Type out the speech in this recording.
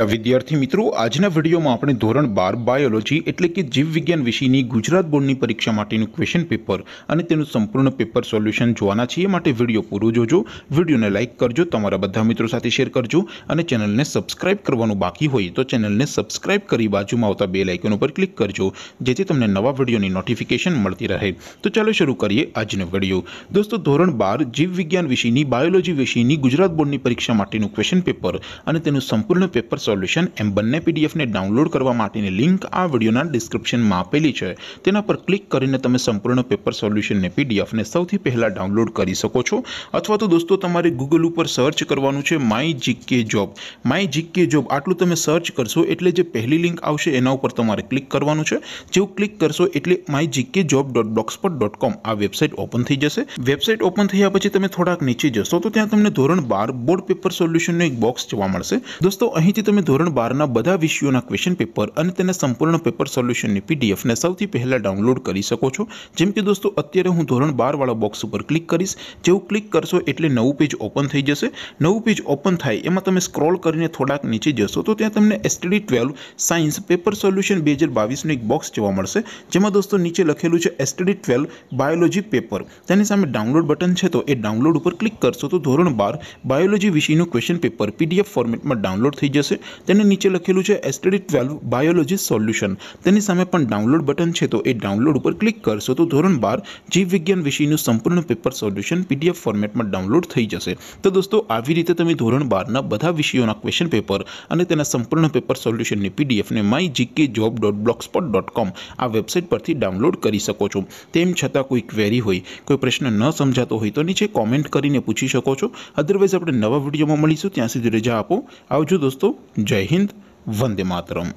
પ્રિય વિદ્યાર્થી મિત્રો આજના વિડિયોમાં આપણે ધોરણ 12 બાયોલોજી એટલે કે જીવવિજ્ઞાન વિષયની ગુજરાત બોર્ડની પરીક્ષા માટેનું ક્વેશ્ચન પેપર અને તેનું સંપૂર્ણ પેપર સોલ્યુશન જોવાના છે માટે વિડિયો પૂરો જોજો વિડિયોને લાઈક કરજો તમારા બધા મિત્રો સાથે શેર કરજો અને ચેનલને સબ્સ્ક્રાઇબ કરવાનું બાકી હોય તો ચેનલને સબ્સ્ક્રાઇબ કરી બાજુમાં આવતા બેલ આઇકન ઉપર ક્લિક કરજો જેથી તમને નવા વિડિયોની નોટિફિકેશન મળતી રહે તો ચાલો શરૂ કરીએ આજનો વિડિયો દોસ્તો ધોરણ 12 જીવવિજ્ઞાન વિષયની બાયોલોજી વિષયની ગુજરાત બોર્ડની પરીક્ષા માટેનું ક્વેશ્ચન પેપર અને તેનું સંપૂર્ણ પેપર સોલ્યુશન એમ બનને પીડીએફ ને ડાઉનલોડ કરવા માટેની લિંક આ વિડિયોના ડિસ્ક્રિપ્શનમાં આપેલી છે તેના પર ક્લિક કરીને તમે સંપૂર્ણ પેપર સોલ્યુશન ને પીડીએફ ને સૌથી પહેલા ડાઉનલોડ કરી શકો છો અથવા તો દોસ્તો તમારે Google ઉપર સર્ચ કરવાનું છે mygkjob mygkjob આટલું તમે સર્ચ કરશો એટલે જે પહેલી લિંક આવશે એના પર તમારે ક્લિક કરવાનું છે જેઉ ક્લિક કરશો એટલે mygkjob.blogspot.com આ વેબસાઈટ ઓપન થઈ જશે વેબસાઈટ ઓપન થઈયા પછી તમે થોડાક નીચે જશો તો ત્યાં તમને ધોરણ 12 બોર્ડ પેપર સોલ્યુશન નો એક બોક્સ જોવા મળશે દોસ્તો અહીંથી જ ધોરણ 12 ના બધા વિષયોના ક્વેશ્ચન પેપર અને તેના સંપૂર્ણ પેપર સોલ્યુશનની પીડીએફ ને સૌથી પહેલા ડાઉનલોડ કરી શકો છો જેમ કે દોસ્તો અત્યારે હું ધોરણ 12 વાળો બોક્સ ઉપર ક્લિક કરીશ જે હું ક્લિક કરશો એટલે નવું પેજ ઓપન થઈ જશે નવું પેજ ઓપન થાય એમાં તમે સ્ક્રોલ કરીને થોડાક નીચે જશો તો ત્યાં તમને STD 12 સાયન્સ પેપર સોલ્યુશન 2022 નો એક બોક્સ જોવા મળશે જેમાં દોસ્તો નીચે લખેલું છે STD 12 બાયોલોજી પેપર તેની સામે ડાઉનલોડ બટન છે તો એ ડાઉનલોડ ઉપર ક્લિક કરશો તો ધોરણ 12 બાયોલોજી વિષયનું ક્વેશ્ચન પેપર પીડીએફ ફોર્મેટમાં ડાઉનલોડ થઈ જશે છે તેને નીચે લખેલું છે એસટીડી ટ્વેલ્વ બાયોલોજી સોલ્યુશન તેની સામે પણ ડાઉનલોડ બટન છે તો એ ડાઉનલોડ ઉપર ક્લિક કરશો તો ધોરણ બાર જીવ વિજ્ઞાન વિષયનું સંપૂર્ણ પેપર સોલ્યુશન પીડીએફ ફોર્મેટમાં ડાઉનલોડ થઈ જશે તો દોસ્તો આવી રીતે તમે ધોરણ બારના બધા વિષયોના ક્વેશ્ચન પેપર અને તેના સંપૂર્ણ પેપર સોલ્યુશનની પીડીએફને my GK job dot blogspot dot com આ વેબસાઇટ પરથી ડાઉનલોડ કરી શકો છો તેમ છતાં કોઈ ક્વેરી હોય કોઈ પ્રશ્ન ન સમજાતો હોય તો નીચે કોમેન્ટ કરીને પૂછી શકો છો અધરવાઇઝ આપણે નવા વિડીયોમાં મળીશું ત્યાં સુધી રજા આપો આવજો દોસ્તો जय हिंद वंदे मातरम